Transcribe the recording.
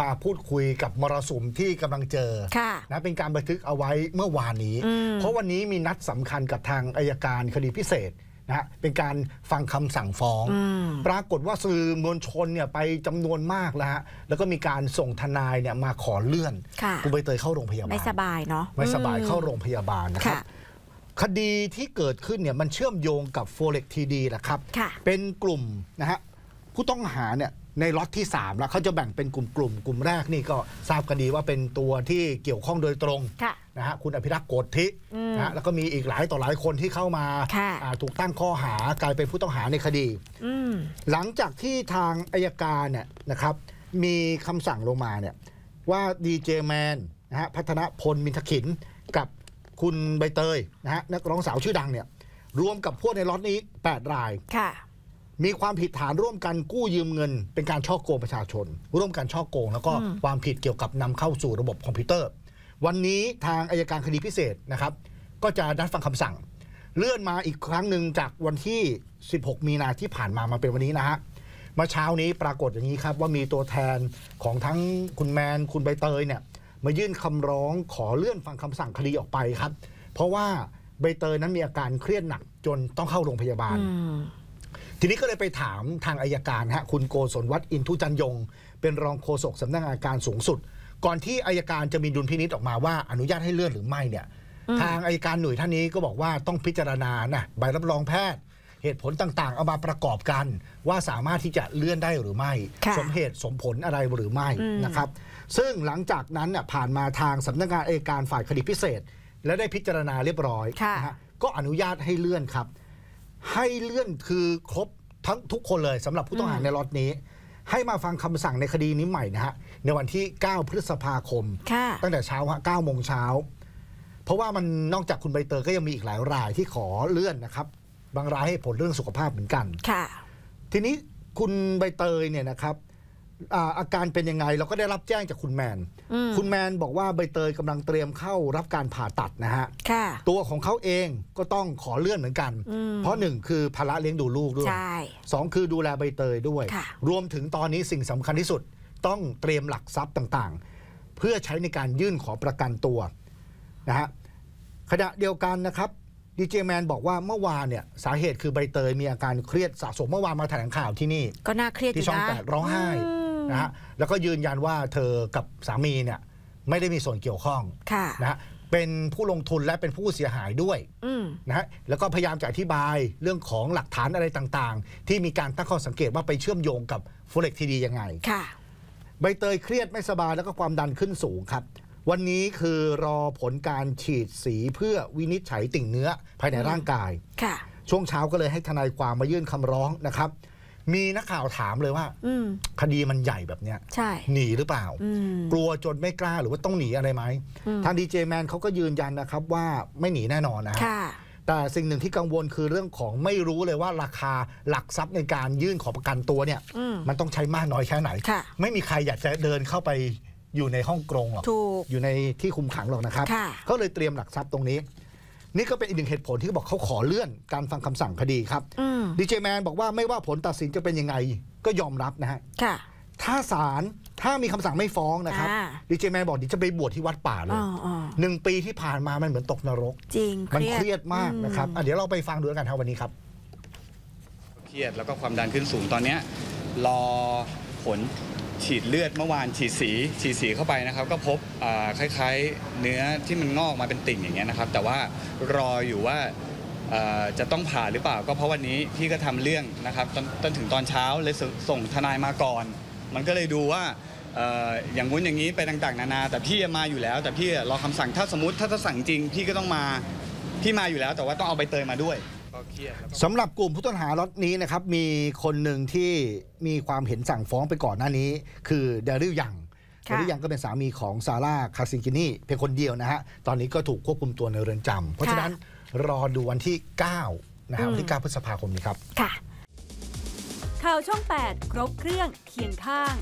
มาพูดคุยกับมรสุมที่กำลังเจอนะเป็นการบันทึกเอาไว้เมื่อวานนี้ เพราะวันนี้มีนัดสำคัญกับทางอายการคดีพิเศษนะเป็นการฟังคำสั่งฟ้องอปรากฏว่าสื่อมวลชนเนี่ยไปจำนวนมากแล้วฮะแล้วก็มีการส่งทนายเนี่ยมาขอเลื่อนคุณใบเตยเข้าโรงพยาบาลไม่สบายเนาะไม่สบายเข้าโรงพยาบาลนะครับคดีที่เกิดขึ้นเนี่ยมันเชื่อมโยงกับโฟเล็กทีดีแหละครับ เป็นกลุ่มนะฮะผู้ต้องหาเนี่ยในล็อตที่ 3 แล้วเขาจะแบ่งเป็นกลุ่มๆกกลุ่มแรกนี่ก็ทราบกันดีว่าเป็นตัวที่เกี่ยวข้องโดยตรงะนะฮะคุณอภิรักษ์โกธินะฮะแล้วก็มีอีกหลายต่อหลายคนที่เข้ามาถูกตั้งข้อหากลายเป็นผู้ต้องหาในคดี หลังจากที่ทางอายการเนี่ยนะครับ มีคำสั่งลงมาเนี่ยว่าดีเจแมนนะฮะพัฒนพลมินทขินกับคุณใบเตยนะฮะนักร้องสาวชื่อดังเนี่ยรวมกับพวกในล็อตนี้ 8 รายค่ะมีความผิดฐานร่วมกันกู้ยืมเงิน เป็นการช่อโกงประชาชน ร่วมกันช่อโกงแล้วก็ความผิดเกี่ยวกับนำเข้าสู่ระบบคอมพิวเตอร์ วันนี้ทางอายการคดีพิเศษนะครับ ก็จะนัดฟังคำสั่ง เลื่อนมาอีกครั้งหนึ่งจากวันที่ 16 มีนาที่ผ่านมามาเป็นวันนี้นะฮะเมื่อเช้านี้ปรากฏอย่างนี้ครับว่ามีตัวแทนของทั้งคุณแมนคุณใบเตยเนี่ยมายื่นคำร้องขอเลื่อนฟังคำสั่งคดีออกไปครับ เพราะว่าใบเตยนั้นมีอาการเครียดหนักจนต้องเข้าโรงพยาบาลทีนี้ก็เลยไปถามทางอายการฮะคุณโกศลวัฒน์อินทุจันยงเป็นรองโฆษกสำนักงานการสูงสุด ก่อนที่อายการจะมีดุลพินิษออกมาว่าอนุญาตให้เลื่อนหรือไม่เนี่ย ทางอายการหน่วยท่านนี้ก็บอกว่าต้องพิจารณานะใบรับรองแพทย์ เหตุผลต่างๆเอามาประกอบกันว่าสามารถที่จะเลื่อนได้หรือไม่ สมเหตุสมผลอะไรหรือไม่นะครับ ซึ่งหลังจากนั้นน่ผ่านมาทางสำนักงานอายการฝ่ายคดีพิเศษ และได้พิจารณาเรียบร้อยก็อนุญาตให้เลื่อนครับให้เลื่อนคือครบทั้งทุกคนเลยสำหรับผู้ต้องหาในล็อตนี้ ให้มาฟังคำสั่งในคดีนี้ใหม่นะฮะในวันที่ 9 พฤษภาคมค่ะ ตั้งแต่เช้าฮะ9โมงเช้า เพราะว่ามันนอกจากคุณใบเตยก็ยังมีอีกหลายรายที่ขอเลื่อนนะครับ บางรายให้ผลเรื่องสุขภาพเหมือนกัน ค่ะ ทีนี้คุณใบเตยเนี่ยนะครับอาอาการเป็นยังไงเราก็ได้รับแจ้งจากคุณแมนมคุณแมนบอกว่าใบเตยกำลังเตรียมเข้ารับการผ่าตัดนะฮะ ค่ะ ตัวของเขาเองก็ต้องขอเลื่อนเหมือนกัน เพราะหนึ่งคือภาระเลี้ยงดูลูกด้วยใช่สองคือดูแลใบเตยด้วยค่ะรวมถึงตอนนี้สิ่งสำคัญที่สุด ต้องเตรียมหลักทรัพย์ต่างๆ เพื่อใช้ในการยื่นขอประกันตัวนะฮะ ขณะเดียวกันนะครับดีเจแมนบอกว่าเมื่อวานเนี่ยสาเหตุคือใบเตยมีอาการเครียดสะสมเมื่อวานมาแถลงข่าวที่นี่ก็น่าเครียดที่ช่องแปดร้องไห้นะฮะแล้วก็ยืนยันว่าเธอกับสามีเนี่ย ไม่ได้มีส่วนเกี่ยวข้องนะฮะเป็นผู้ลงทุนและเป็นผู้เสียหายด้วยนะฮะแล้วก็พยายามจะอธิบายเรื่องของหลักฐานอะไรต่างๆ ที่มีการตั้งข้อสังเกตว่าไปเชื่อมโยงกับฟูเล็กทีดียังไงค่ะ ใบเตยเครียดไม่สบายแล้วก็ความดันขึ้นสูงครับ วันนี้คือรอผลการฉีดสีเพื่อวินิจฉัยติ่งเนื้อภายในร่างกายช่วงเช้าก็เลยให้ทนายความมายื่นคำร้องนะครับมีนักข่าวถามเลยว่าคดีมันใหญ่แบบเนี้ยหนีหรือเปล่า กลัวจนไม่กล้าหรือว่าต้องหนีอะไรไหมทางดีเจแมนเขาก็ยืนยันนะครับว่าไม่หนีแน่นอนนะครับแต่สิ่งหนึ่งที่กังวลคือเรื่องของไม่รู้เลยว่าราคาหลักทรัพย์ในการยื่นขอประกันตัวเนี่ย มันต้องใช้มากน้อยแค่ไหน ไม่มีใครอยากจะเดินเข้าไปอยู่ในห้องกรงหรอกอยู่ในที่คุมขังหรอกนะครับก็เลยเตรียมหลักทรัพย์ตรงนี้นี่ก็เป็นอีกหนึ่งเหตุผลที่เขาบอกเขาขอเลื่อนการฟังคำสั่งคดีครับดีเจแมนบอกว่าไม่ว่าผลตัดสินจะเป็นยังไงก็ยอมรับนะฮะถ้าศาลถ้ามีคำสั่งไม่ฟ้องนะครับดีเจแมนบอกดิจะไปบวชที่วัดป่าเลยหนึ่งปีที่ผ่านมามันเหมือนตกนรกจริงมันเครียดมากนะครับเดี๋ยวเราไปฟังดูกันครับวันนี้ครับเครียดแล้วก็ความดันขึ้นสูงตอนเนี้รอผลฉีดเลือดเมื่อวานฉีดสี ฉีดสีเข้าไปนะครับก็พบคล้ายๆเนื้อที่มันงอกมาเป็นติ่งอย่างเงี้ยนะครับแต่ว่ารออยู่ว่าจะต้องผ่าหรือเปล่า ก็เพราะวันนี้พี่ก็ทำเรื่องนะครับจนถึงตอนเช้าเลยส่งทนายมาก่อน มันก็เลยดูว่าอย่างงู้นอย่างนี้ไปต่างๆ นานา แต่พี่มาอยู่แล้ว แต่พี่รอคำสั่งถ้าสมมติถ้าจะสั่งจริงพี่ก็ต้องมาพี่มาอยู่แล้ว แต่ว่าต้องเอาใบเตยมาด้วยสำหรับกลุ่มผู้ต้องหาล็อตนี้นะครับ มีคนหนึ่งที่มีความเห็นสั่งฟ้องไปก่อนหน้านี้ คือเดริวยังเดริวยังก็เป็นสามีของซาร่าคาซิงกินี่เพียงคนเดียวนะฮะตอนนี้ก็ถูกควบคุมตัวในเรือนจำ เพราะฉะนั้นรอดูวันที่9นะฮะวันที่9พฤษภาคมนี้ครับค่ะ ข่าวช่อง8 ครบเครื่องเคียงข้าง